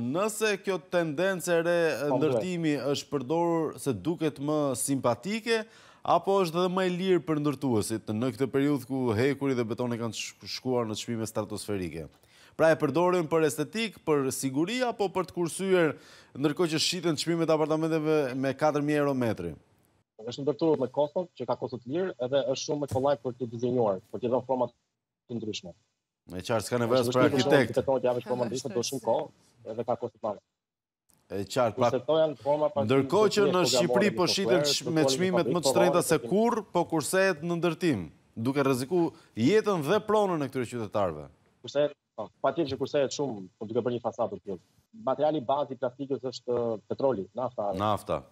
nëse kjo tendencë re ndërtimi është përdorur se duket më simpatike, apo është dhe më e lirë për ndërtuësit në këtë periudhë ku hekuri dhe betoni kanë shkuar në shpime stratosferike. Pra e përdorin për estetik, për siguria, apo për të kursuar nërkoj që shqiten shpime të apartamenteve me 4.000 euro metri? është në me kostën, që ka kostët lirë, edhe është shumë me kolaj për të dizinuar, për të dhënë format të ndryshme. Në qarë, s'ka në për arkitekt. Në shumë të edhe ka kostë të madhe. E qartë, pra, ndërkohë që në Shqipëri po shqitën me qmimet më të shtrejta po se kur, po kursejet në ndërtim, duke rëziku jetën dhe pronën në këtëre qytetarve. Kursejet, pa po, tjetë që kursejet shumë, po duke për një fasadur të tjilë. Materiali bazë i plastikës është petroli, nafta. Nafta.